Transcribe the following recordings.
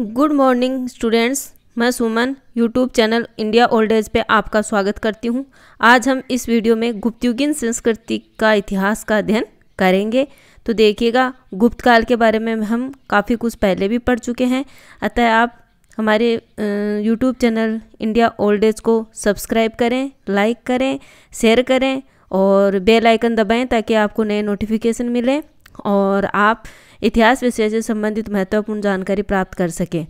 good morning students मैं Suman YouTube channel India old age पे आपका स्वागत करती हूँ आज हम इस वीडियो में गुप्तयुगीन संस्कृति का इतिहास का अध्ययन करेंगे तो देखिएगा गुप्त काल के बारे में हम काफ़ी कुछ पहले भी पढ़ चुके हैं अतः आप हमारे YouTube channel India old age को सब्सक्राइब करें लाइक करें शेयर करें और बेल आइकन दबाएं ताकि आपको नए नोटिफिकेशन मिलें और आप इतिहास विषय से संबंधित महत्वपूर्ण जानकारी प्राप्त कर सकें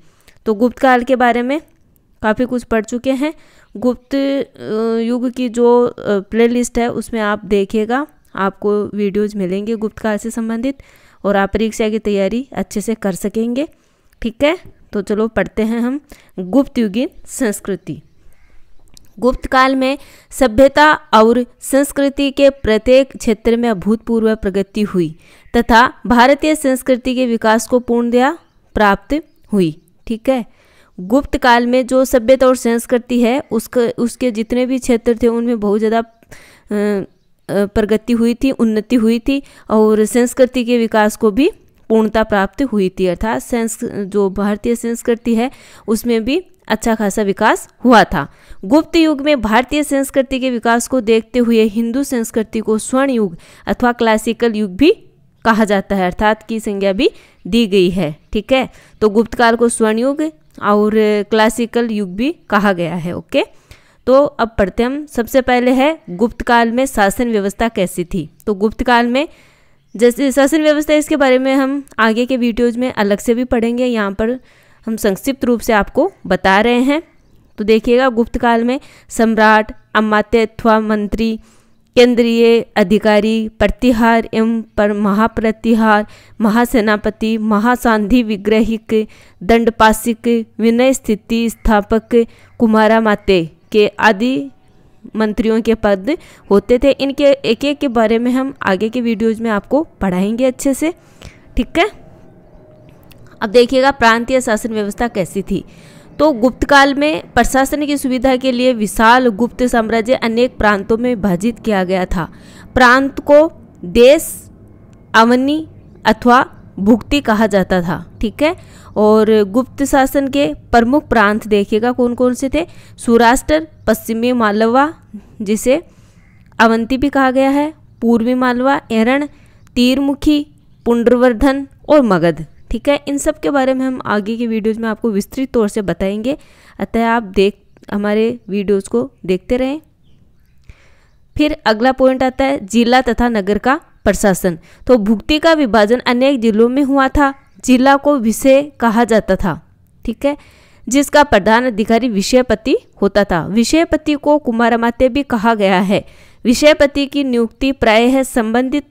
तो गुप्त काल के बारे में काफ़ी कुछ पढ़ चुके हैं गुप्त युग की जो प्लेलिस्ट है उसमें आप देखिएगा आपको वीडियोज मिलेंगे गुप्त काल से संबंधित और आप परीक्षा की तैयारी अच्छे से कर सकेंगे ठीक है तो चलो पढ़ते हैं हम गुप्त युगीन संस्कृति गुप्त काल में सभ्यता और संस्कृति के प्रत्येक क्षेत्र में अभूतपूर्व प्रगति हुई तथा भारतीय संस्कृति के विकास को पूर्णतया प्राप्त हुई ठीक है गुप्त काल में जो सभ्यता और संस्कृति है उसके उसके जितने भी क्षेत्र थे उनमें बहुत ज़्यादा प्रगति हुई थी उन्नति हुई थी और संस्कृति के विकास को भी पूर्णता प्राप्त हुई थी अर्थात संस्कृत जो भारतीय संस्कृति है उसमें भी अच्छा खासा विकास हुआ था गुप्त युग में भारतीय संस्कृति के विकास को देखते हुए हिंदू संस्कृति को स्वर्ण युग अथवा क्लासिकल युग भी कहा जाता है अर्थात की संज्ञा भी दी गई है ठीक है तो गुप्त काल को स्वर्ण युग और क्लासिकल युग भी कहा गया है ओके तो अब पढ़ते हम सबसे पहले है गुप्त काल में शासन व्यवस्था कैसी थी तो गुप्त काल में जैसे शासन व्यवस्था इसके बारे में हम आगे के वीडियोज में अलग से भी पढ़ेंगे यहाँ पर हम संक्षिप्त रूप से आपको बता रहे हैं तो देखिएगा गुप्त काल में सम्राट अमात्यत्वा मंत्री केंद्रीय अधिकारी प्रतिहार एवं पर महाप्रतिहार महासेनापति महासांधि विग्रहिक दंडपासिक विनय स्थिति स्थापक कुमारा माते के आदि मंत्रियों के पद होते थे इनके एक एक के बारे में हम आगे के वीडियोज में आपको पढ़ाएंगे अच्छे से ठीक है अब देखिएगा प्रांतीय शासन व्यवस्था कैसी थी तो गुप्त काल में प्रशासनिक सुविधा के लिए विशाल गुप्त साम्राज्य अनेक प्रांतों में विभाजित किया गया था प्रांत को देश अवनी अथवा भुक्ति कहा जाता था ठीक है और गुप्त शासन के प्रमुख प्रांत देखिएगा कौन कौन से थे सौराष्ट्र पश्चिमी मालवा जिसे अवंती भी कहा गया है पूर्वी मालवा एरण तीरमुखी पुनर्वर्धन और मगध ठीक है इन सब के बारे में हम आगे की वीडियोज़ में आपको विस्तृत तौर से बताएंगे अतः आप देख हमारे वीडियोज़ को देखते रहें फिर अगला पॉइंट आता है जिला तथा नगर का प्रशासन तो भुक्ति का विभाजन अनेक जिलों में हुआ था जिला को विषय कहा जाता था ठीक है जिसका प्रधान अधिकारी विषयपति होता था विषयपति को कुमारमाते भी कहा गया है विषयपति की नियुक्ति प्रायः संबंधित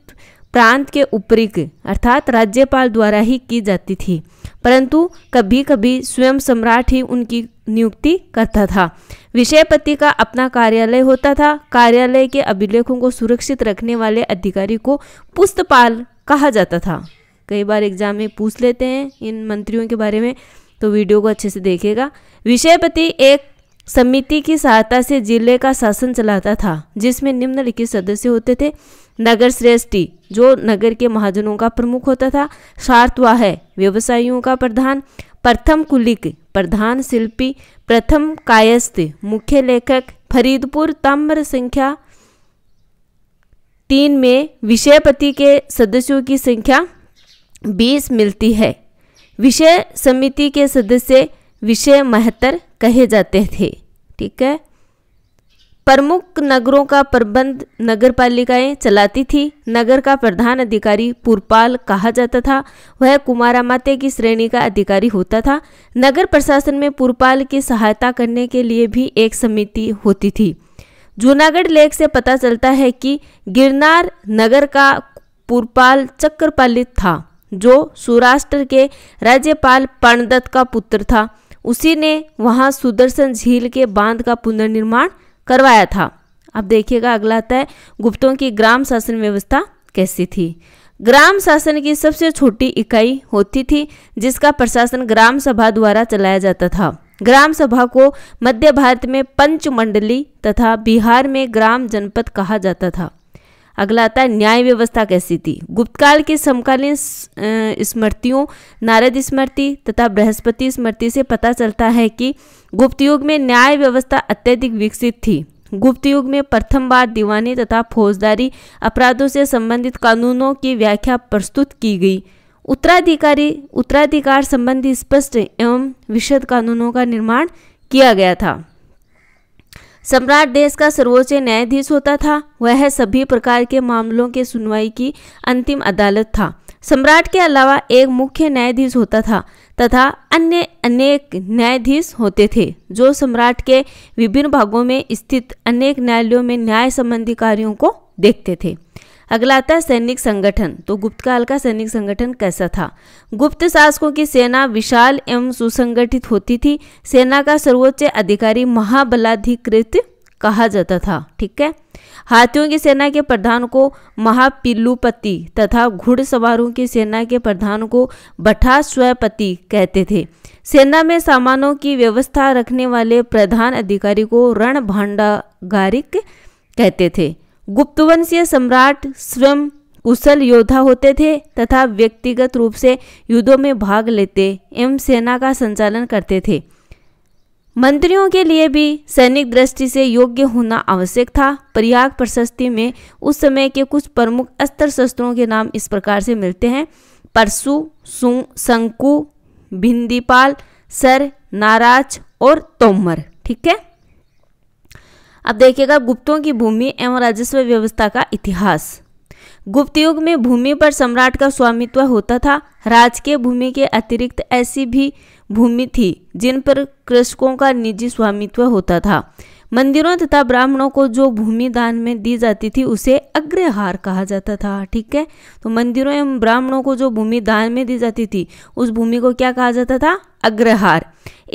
प्रांत के उपरिक अर्थात राज्यपाल द्वारा ही की जाती थी परंतु कभी कभी स्वयं सम्राट ही उनकी नियुक्ति करता था विषयपति का अपना कार्यालय होता था कार्यालय के अभिलेखों को सुरक्षित रखने वाले अधिकारी को पुस्तपाल कहा जाता था कई बार एग्जाम में पूछ लेते हैं इन मंत्रियों के बारे में तो वीडियो को अच्छे से देखेगा विषयपति एक समिति की सहायता से जिले का शासन चलाता था जिसमें निम्नलिखित सदस्य होते थे नगर श्रेष्ठी जो नगर के महाजनों का प्रमुख होता था सार्तवाह व्यवसायियों का प्रधान प्रथम कुलिक प्रधान शिल्पी प्रथम कायस्थ मुख्य लेखक फरीदपुर ताम्र संख्या तीन में विषयपति के सदस्यों की संख्या बीस मिलती है विषय समिति के सदस्य विषय महत्तर कहे जाते थे ठीक है प्रमुख नगरों का प्रबंध नगर पालिकाएँ चलाती थी नगर का प्रधान अधिकारी पुरपाल कहा जाता था वह कुमारा माते की श्रेणी का अधिकारी होता था नगर प्रशासन में पुरपाल की सहायता करने के लिए भी एक समिति होती थी जूनागढ़ लेख से पता चलता है कि गिरनार नगर का पुरपाल चक्रपालित था जो सौराष्ट्र के राज्यपाल पाणदत्त का पुत्र था उसी ने वहाँ सुदर्शन झील के बांध का पुनर्निर्माण करवाया था अब देखिएगा अगला आता है गुप्तों की ग्राम शासन व्यवस्था कैसी थी ग्राम शासन की सबसे छोटी इकाई होती थी जिसका प्रशासन ग्राम सभा द्वारा चलाया जाता था ग्राम सभा को मध्य भारत में पंचमंडली तथा बिहार में ग्राम जनपद कहा जाता था अगला आता है न्याय व्यवस्था कैसी थी गुप्तकाल की समकालीन स्मृतियों नारद स्मृति तथा बृहस्पति स्मृति से पता चलता है कि गुप्त युग में न्याय व्यवस्था अत्यधिक विकसित थी गुप्त युग में प्रथम बार दीवानी तथा फौजदारी अपराधों से संबंधित कानूनों की व्याख्या प्रस्तुत की गई उत्तराधिकारी उत्तराधिकार संबंधी स्पष्ट एवं विशद कानूनों का निर्माण किया गया था सम्राट देश का सर्वोच्च न्यायाधीश होता था वह सभी प्रकार के मामलों के सुनवाई की अंतिम अदालत था सम्राट के अलावा एक मुख्य न्यायाधीश होता था तथा अन्य अनेक न्यायाधीश होते थे जो सम्राट के विभिन्न भागों में स्थित अनेक न्यायालयों में न्याय संबंधी कार्यों को देखते थे अगला आता है सैनिक संगठन तो गुप्त काल का सैनिक संगठन कैसा था गुप्त शासकों की सेना विशाल एवं सुसंगठित होती थी सेना का सर्वोच्च अधिकारी महाबलाधिकृत कहा जाता था ठीक है हाथियों की सेना के प्रधान को महापिल्लुपति तथा घुड़सवारों की सेना के प्रधान को बठास्वपति कहते थे सेना में सामानों की व्यवस्था रखने वाले प्रधान अधिकारी को रण भंडागारिक कहते थे गुप्तवंशीय सम्राट स्वयं कुशल योद्धा होते थे तथा व्यक्तिगत रूप से युद्धों में भाग लेते एवं सेना का संचालन करते थे मंत्रियों के लिए भी सैनिक दृष्टि से योग्य होना आवश्यक था प्रयाग प्रशस्ति में उस समय के कुछ प्रमुख अस्त्र शस्त्रों के नाम इस प्रकार से मिलते हैं परसु संकु शंकु भिंदीपाल सर नाराज और तोमर ठीक है अब देखिएगा गुप्तों की भूमि एवं राजस्व व्यवस्था का इतिहास गुप्त युग में भूमि पर सम्राट का स्वामित्व होता था राजकीय भूमि के अतिरिक्त ऐसी भी भूमि थी जिन पर कृषकों का निजी स्वामित्व होता था मंदिरों तथा ब्राह्मणों को जो भूमि दान में दी जाती थी उसे अग्रहार कहा जाता था ठीक है तो मंदिरों एवं ब्राह्मणों को जो भूमि दान में दी जाती थी उस भूमि को क्या कहा जाता था अग्रहार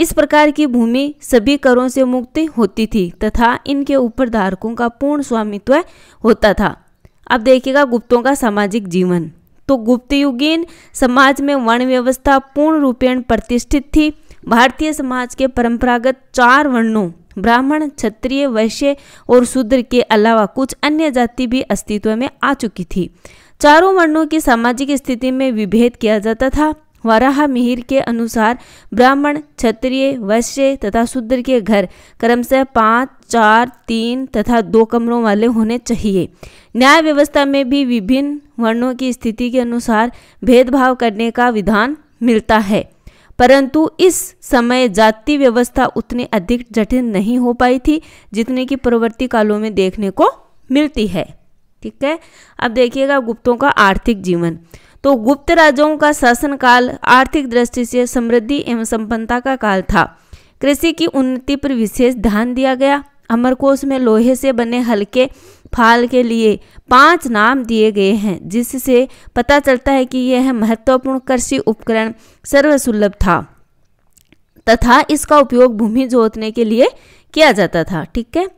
इस प्रकार की भूमि सभी करों से मुक्त होती थी तथा इनके ऊपर धारकों का पूर्ण स्वामित्व होता था अब देखिएगा गुप्तों का सामाजिक जीवन तो गुप्त युगीन समाज में वर्ण व्यवस्था पूर्ण रूपेण प्रतिष्ठित थी भारतीय समाज के परंपरागत चार वर्णों ब्राह्मण क्षत्रिय वैश्य और शूद्र के अलावा कुछ अन्य जाति भी अस्तित्व में आ चुकी थी चारों वर्णों की सामाजिक स्थिति में विभेद किया जाता था वराह मिहिर के अनुसार ब्राह्मण क्षत्रिय वैश्य तथा शूद्र के घर क्रमशः पाँच चार तीन तथा दो कमरों वाले होने चाहिए न्याय व्यवस्था में भी विभिन्न वर्णों की स्थिति के अनुसार भेदभाव करने का विधान मिलता है परंतु इस समय जाति व्यवस्था उतनी अधिक जटिल नहीं हो पाई थी जितने की प्रवर्ती कालों में देखने को मिलती है ठीक है अब देखिएगा गुप्तों का आर्थिक जीवन तो गुप्त राजाओं का शासनकाल आर्थिक दृष्टि से समृद्धि एवं संपन्नता का काल था कृषि की उन्नति पर विशेष ध्यान दिया गया अमरकोश में लोहे से बने हल्के फाल के लिए पांच नाम दिए गए हैं जिससे पता चलता है कि यह महत्वपूर्ण कृषि उपकरण सर्वसुलभ था तथा इसका उपयोग भूमि जोतने के लिए किया जाता था ठीक है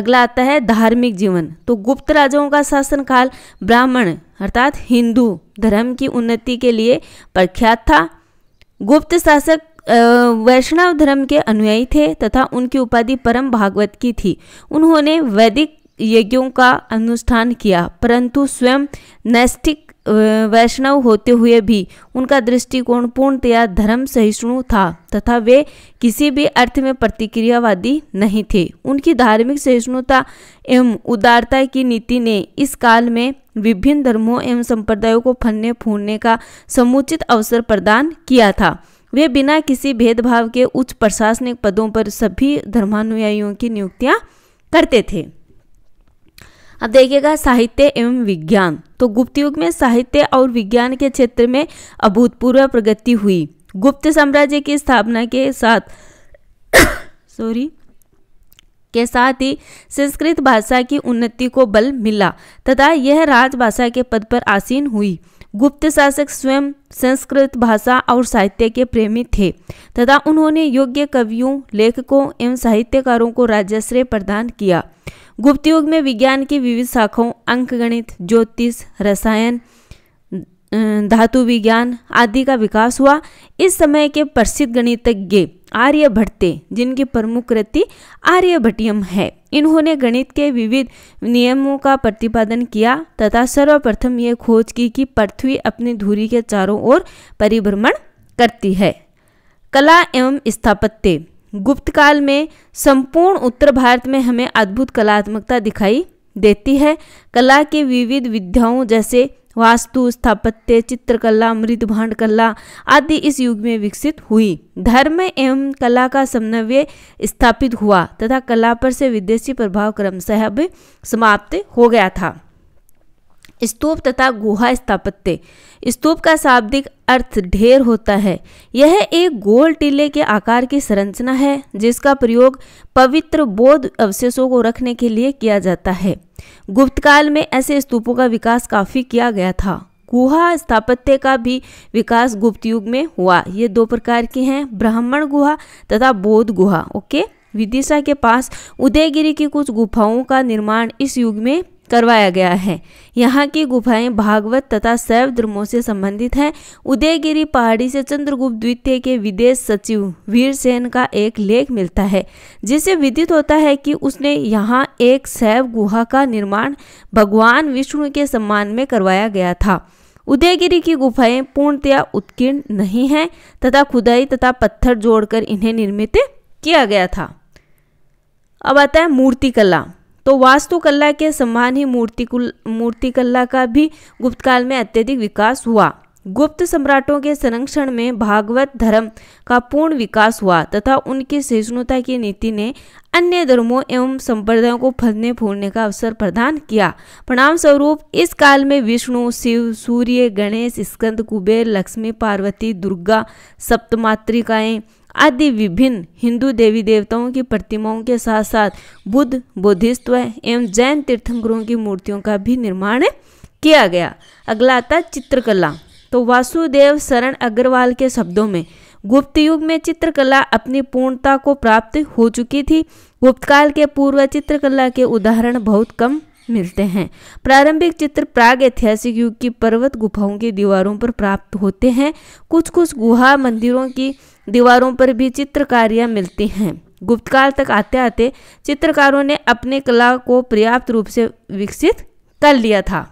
अगला आता है धार्मिक जीवन तो गुप्त राजाओं का शासनकाल ब्राह्मण अर्थात हिंदू धर्म की उन्नति के लिए प्रख्यात था गुप्त शासक वैष्णव धर्म के अनुयायी थे तथा उनकी उपाधि परम भागवत की थी उन्होंने वैदिक यज्ञों का अनुष्ठान किया परंतु स्वयं नैष्टिक वैष्णव होते हुए भी उनका दृष्टिकोण पूर्णतया धर्म सहिष्णु था तथा वे किसी भी अर्थ में प्रतिक्रियावादी नहीं थे उनकी धार्मिक सहिष्णुता एवं उदारता की नीति ने इस काल में विभिन्न धर्मों एवं संप्रदायों को फलने फूलने का समुचित अवसर प्रदान किया था वे बिना किसी भेदभाव के उच्च प्रशासनिक पदों पर सभी धर्मानुयायियों की नियुक्तियां करते थे अब देखिएगा साहित्य एवं विज्ञान तो गुप्त युग में साहित्य और विज्ञान के क्षेत्र में अभूतपूर्व प्रगति हुई गुप्त साम्राज्य की स्थापना के साथ सॉरी के साथ ही संस्कृत भाषा की उन्नति को बल मिला तथा यह राजभाषा के पद पर आसीन हुई गुप्त शासक स्वयं संस्कृत भाषा और साहित्य के प्रेमी थे तथा उन्होंने योग्य कवियों लेखकों एवं साहित्यकारों को राज्याश्रय प्रदान किया गुप्त युग में विज्ञान की विविध शाखाओं अंकगणित ज्योतिष रसायन धातु विज्ञान आदि का विकास हुआ इस समय के प्रसिद्ध गणितज्ञ आर्यभट्टे जिनकी प्रमुख कृति आर्यभट्टियम है इन्होंने गणित के विविध नियमों का प्रतिपादन किया तथा सर्वप्रथम ये खोज की कि पृथ्वी अपनी धुरी के चारों ओर परिभ्रमण करती है कला एवं स्थापत्य गुप्त काल में संपूर्ण उत्तर भारत में हमें अद्भुत कलात्मकता दिखाई देती है कला के विविध विद्याओं जैसे वास्तु स्थापत्य चित्रकला मृदभांड कला आदि इस युग में विकसित हुई धर्म एवं कला का समन्वय स्थापित हुआ तथा कला पर से विदेशी प्रभाव क्रमशः समाप्त हो गया था स्तूप तथा गुहा स्थापत्य स्तूप का शाब्दिक अर्थ ढेर होता है यह एक गोल टीले के आकार की संरचना है जिसका प्रयोग पवित्र बौद्ध अवशेषों को रखने के लिए किया जाता है गुप्त काल में ऐसे स्तूपों का विकास काफ़ी किया गया था गुहा स्थापत्य का भी विकास गुप्त युग में हुआ ये दो प्रकार की हैं ब्राह्मण गुहा तथा बौद्ध गुहा ओके विदिशा के पास उदयगिरी की कुछ गुफाओं का निर्माण इस युग में करवाया गया है यहाँ की गुफाएं भागवत तथा शैव धर्मों से संबंधित हैं उदयगिरी पहाड़ी से चंद्रगुप्त द्वितीय के विदेश सचिव वीरसेन का एक लेख मिलता है जिसे विदित होता है कि उसने यहाँ एक शैव गुहा का निर्माण भगवान विष्णु के सम्मान में करवाया गया था उदयगिरी की गुफाएं पूर्णतया उत्कीर्ण नहीं हैं तथा खुदाई तथा पत्थर जोड़कर इन्हें निर्मित किया गया था अब आता है मूर्ति कला तो वास्तुकला के समान ही मूर्तिकुल मूर्तिकला का भी गुप्त काल में अत्यधिक विकास हुआ गुप्त सम्राटों के संरक्षण में भागवत धर्म का पूर्ण विकास हुआ तथा उनकी सहिष्णुता की नीति ने अन्य धर्मों एवं संप्रदायों को फलने फूलने का अवसर प्रदान किया परिणाम स्वरूप इस काल में विष्णु शिव सूर्य गणेश स्कंद कुबेर लक्ष्मी पार्वती दुर्गा सप्तमात्रिकाएँ आदि विभिन्न हिंदू देवी देवताओं की प्रतिमाओं के साथ साथ बुद्ध बुद्धिस्ट एवं जैन तीर्थंकरों की मूर्तियों का भी निर्माण किया गया अगला आता चित्रकला तो वासुदेव शरण अग्रवाल के शब्दों में गुप्त युग में चित्रकला अपनी पूर्णता को प्राप्त हो चुकी थी गुप्तकाल के पूर्व चित्रकला के उदाहरण बहुत कम मिलते हैं प्रारंभिक चित्र प्राग ऐतिहासिक युग की पर्वत गुफाओं की दीवारों पर प्राप्त होते हैं कुछ कुछ गुहा मंदिरों की दीवारों पर भी चित्रकारियाँ मिलती हैं गुप्तकाल तक आते आते चित्रकारों ने अपने कला को पर्याप्त रूप से विकसित कर लिया था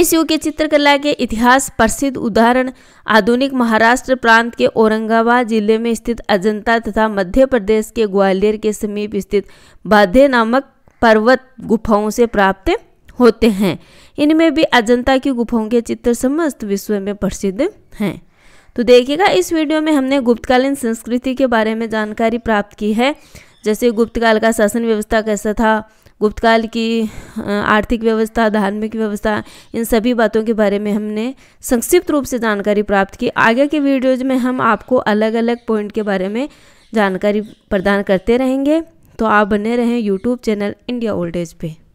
इस युग के चित्रकला के इतिहास प्रसिद्ध उदाहरण आधुनिक महाराष्ट्र प्रांत के औरंगाबाद जिले में स्थित अजंता तथा मध्य प्रदेश के ग्वालियर के समीप स्थित बाधे नामक पर्वत गुफाओं से प्राप्त होते हैं इनमें भी अजंता की गुफाओं के चित्र समस्त विश्व में प्रसिद्ध हैं तो देखिएगा इस वीडियो में हमने गुप्तकालीन संस्कृति के बारे में जानकारी प्राप्त की है जैसे गुप्तकाल का शासन व्यवस्था कैसा था गुप्तकाल की आर्थिक व्यवस्था धार्मिक व्यवस्था इन सभी बातों के बारे में हमने संक्षिप्त रूप से जानकारी प्राप्त की आगे के वीडियोज में हम आपको अलग अलग पॉइंट के बारे में जानकारी प्रदान करते रहेंगे तो आप बने रहें YouTube channel India old age पे